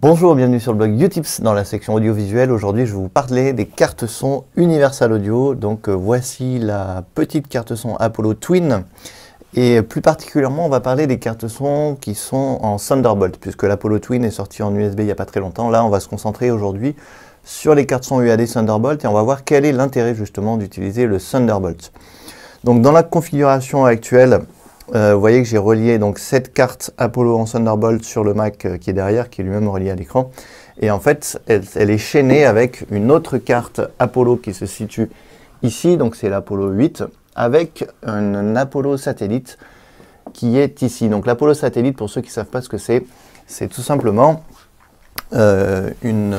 Bonjour, bienvenue sur le blog Utips dans la section audiovisuelle. Aujourd'hui, je vais vous parler des cartes son Universal Audio. Donc euh, voici la petite carte son Apollo Twin. Et plus particulièrement, on va parler des cartes son qui sont en Thunderbolt, puisque l'Apollo Twin est sorti en USB il n'y a pas très longtemps. Là, on va se concentrer aujourd'hui sur les cartes son UAD Thunderbolt et on va voir quel est l'intérêt justement d'utiliser le Thunderbolt. Donc dans la configuration actuelle, euh, vous voyez que j'ai relié donc cette carte Apollo en Thunderbolt sur le Mac euh, qui est derrière, qui est lui-même relié à l'écran. Et en fait, elle, est chaînée avec une autre carte Apollo qui se situe ici, donc c'est l'Apollo 8, avec un, Apollo satellite qui est ici. Donc l'Apollo satellite, pour ceux qui ne savent pas ce que c'est, c'est tout simplement euh, une...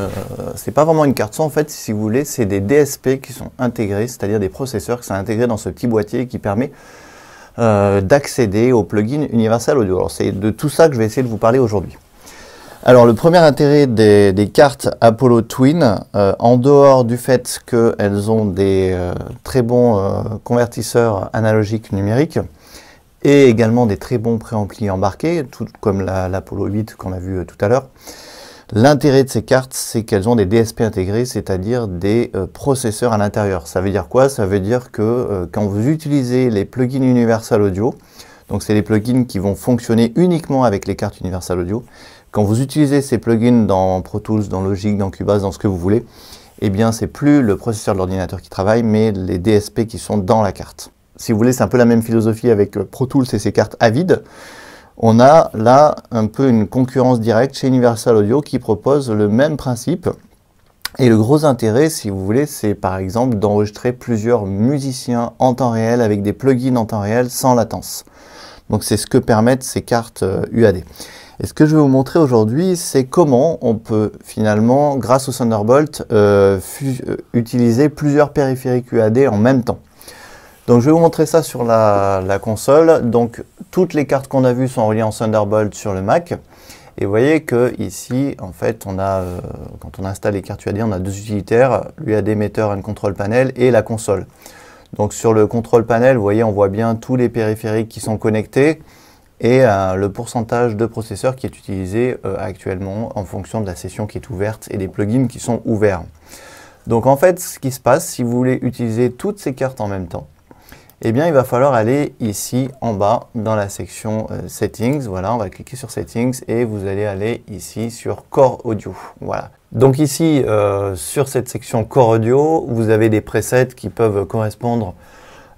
c'est pas vraiment une carte son en fait, si vous voulez, c'est des DSP qui sont intégrés, c'est-à-dire des processeurs qui sont intégrés dans ce petit boîtier qui permet euh, d'accéder au plugin Universal Audio. Alors c'est de tout ça que je vais essayer de vous parler aujourd'hui. Alors le premier intérêt des, cartes Apollo Twin, euh, en dehors du fait qu'elles ont des euh, très bons convertisseurs analogiques numériques, et également des très bons préamplis embarqués, tout comme l'Apollo 8 qu'on a vu tout à l'heure, L'intérêt de ces cartes, c'est qu'elles ont des DSP intégrés, c'est-à-dire des euh, processeurs à l'intérieur. Ça veut dire quoi Ça veut dire que euh, quand vous utilisez les plugins Universal Audio, donc c'est les plugins qui vont fonctionner uniquement avec les cartes Universal Audio, quand vous utilisez ces plugins dans Pro Tools, dans Logic, dans Cubase, dans ce que vous voulez, eh bien c'est plus le processeur de l'ordinateur qui travaille, mais les DSP qui sont dans la carte. Si vous voulez, c'est un peu la même philosophie avec euh, Pro Tools et ses cartes à vide on a là un peu une concurrence directe chez Universal Audio qui propose le même principe. Et le gros intérêt, si vous voulez, c'est par exemple d'enregistrer plusieurs musiciens en temps réel avec des plugins en temps réel sans latence. Donc c'est ce que permettent ces cartes UAD. Euh, Et ce que je vais vous montrer aujourd'hui, c'est comment on peut finalement, grâce au Thunderbolt, euh, euh, utiliser plusieurs périphériques UAD en même temps. Donc je vais vous montrer ça sur la, console. Donc toutes les cartes qu'on a vues sont reliées en Thunderbolt sur le Mac. Et vous voyez que ici, en fait, on a, euh, quand on installe les cartes UAD, on a deux utilitaires, l'UAD Meter un Control Panel et la console. Donc sur le Control Panel, vous voyez, on voit bien tous les périphériques qui sont connectés et euh, le pourcentage de processeur qui est utilisé euh, actuellement en fonction de la session qui est ouverte et des plugins qui sont ouverts. Donc en fait, ce qui se passe, si vous voulez utiliser toutes ces cartes en même temps, eh bien, il va falloir aller ici en bas dans la section euh, Settings. Voilà, on va cliquer sur Settings et vous allez aller ici sur Core Audio. Voilà. Donc ici, euh, sur cette section Core Audio, vous avez des presets qui peuvent correspondre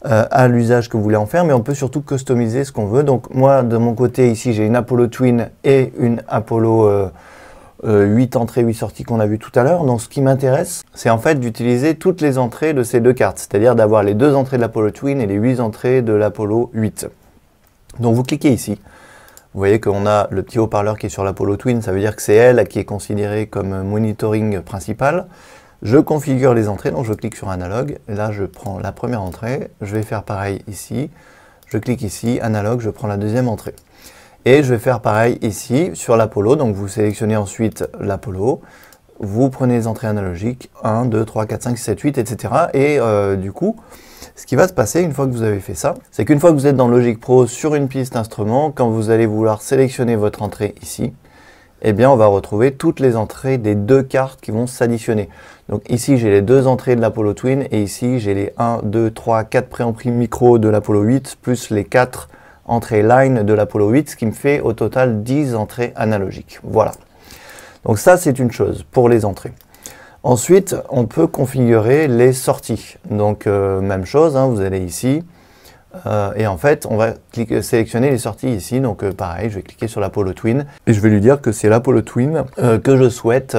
euh, à l'usage que vous voulez en faire, mais on peut surtout customiser ce qu'on veut. Donc moi, de mon côté, ici, j'ai une Apollo Twin et une Apollo... Euh, huit 8 entrées, 8 sorties qu'on a vu tout à l'heure. Donc ce qui m'intéresse, c'est en fait d'utiliser toutes les entrées de ces deux cartes, c'est-à-dire d'avoir les deux entrées de l'Apollo Twin et les 8 entrées de l'Apollo 8. Donc vous cliquez ici. Vous voyez qu'on a le petit haut-parleur qui est sur l'Apollo Twin, ça veut dire que c'est elle qui est considérée comme monitoring principal. Je configure les entrées, donc je clique sur analogue. Là, je prends la première entrée, je vais faire pareil ici. Je clique ici, analogue, je prends la deuxième entrée. Et je vais faire pareil ici sur l'Apollo. Donc vous sélectionnez ensuite l'Apollo. Vous prenez les entrées analogiques 1, 2, 3, 4, 5, 7, 8, etc. Et euh, du coup, ce qui va se passer une fois que vous avez fait ça, c'est qu'une fois que vous êtes dans Logic Pro sur une piste instrument, quand vous allez vouloir sélectionner votre entrée ici, eh bien on va retrouver toutes les entrées des deux cartes qui vont s'additionner. Donc ici j'ai les deux entrées de l'Apollo Twin et ici j'ai les 1, 2, 3, 4 préamplis micro de l'Apollo 8 plus les 4 entrée line de l'Apollo 8, ce qui me fait au total 10 entrées analogiques. Voilà. Donc ça, c'est une chose pour les entrées. Ensuite, on peut configurer les sorties. Donc euh, même chose, hein, vous allez ici, euh, et en fait, on va sélectionner les sorties ici. Donc euh, pareil, je vais cliquer sur l'Apollo Twin et je vais lui dire que c'est l'Apollo Twin que je souhaite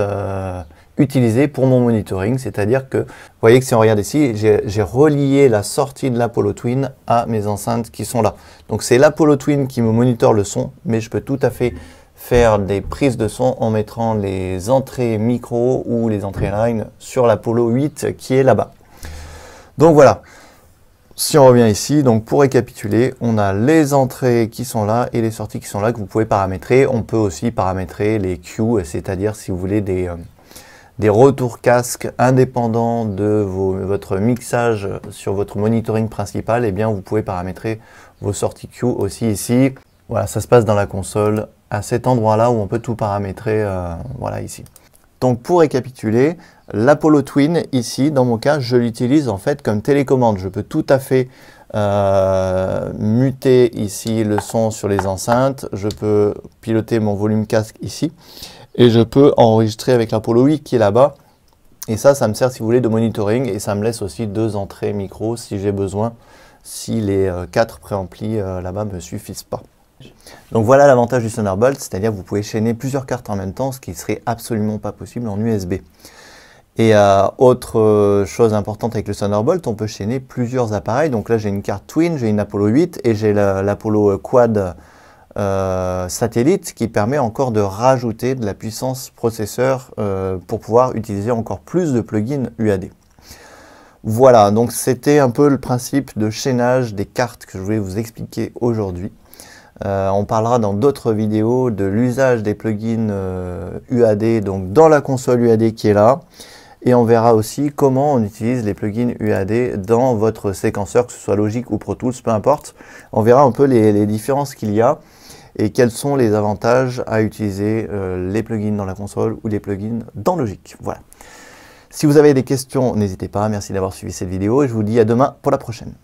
utilisé pour mon monitoring, c'est-à-dire que, vous voyez que si on regarde ici, j'ai relié la sortie de l'Apollo Twin à mes enceintes qui sont là. Donc c'est l'Apollo Twin qui me monitore le son, mais je peux tout à fait faire des prises de son en mettant les entrées micro ou les entrées line sur l'Apollo 8 qui est là-bas. Donc voilà, si on revient ici, donc pour récapituler, on a les entrées qui sont là et les sorties qui sont là que vous pouvez paramétrer. On peut aussi paramétrer les Q, c'est-à-dire si vous voulez des... Euh, des retours casque indépendants de votre mixage sur votre monitoring principal, et eh bien vous pouvez paramétrer vos sorties Q aussi ici. Voilà, ça se passe dans la console, à cet endroit-là où on peut tout paramétrer, euh, voilà ici. Donc pour récapituler, l'Apollo Twin, ici, dans mon cas, je l'utilise en fait comme télécommande. Je peux tout à fait euh, muter ici le son sur les enceintes, je peux piloter mon volume casque ici et je peux enregistrer avec l'Apollo 8 qui est là-bas. Et ça, ça me sert, si vous voulez, de monitoring et ça me laisse aussi deux entrées micro si j'ai besoin, si les euh, quatre préamplis euh, là-bas ne me suffisent pas. Donc voilà l'avantage du Thunderbolt, c'est-à-dire que vous pouvez chaîner plusieurs cartes en même temps, ce qui serait absolument pas possible en USB. Et euh, autre chose importante avec le Thunderbolt, on peut chaîner plusieurs appareils. Donc là, j'ai une carte Twin, j'ai une Apollo 8 et j'ai l'Apollo Quad euh, satellite qui permet encore de rajouter de la puissance processeur euh, pour pouvoir utiliser encore plus de plugins UAD. Voilà, donc c'était un peu le principe de chaînage des cartes que je vais vous expliquer aujourd'hui. Euh, on parlera dans d'autres vidéos de l'usage des plugins UAD donc dans la console UAD qui est là. Et on verra aussi comment on utilise les plugins UAD dans votre séquenceur, que ce soit Logic ou Pro Tools, peu importe. On verra un peu les, différences qu'il y a et quels sont les avantages à utiliser euh, les plugins dans la console ou les plugins dans Logic. Voilà. Si vous avez des questions, n'hésitez pas. Merci d'avoir suivi cette vidéo et je vous dis à demain pour la prochaine.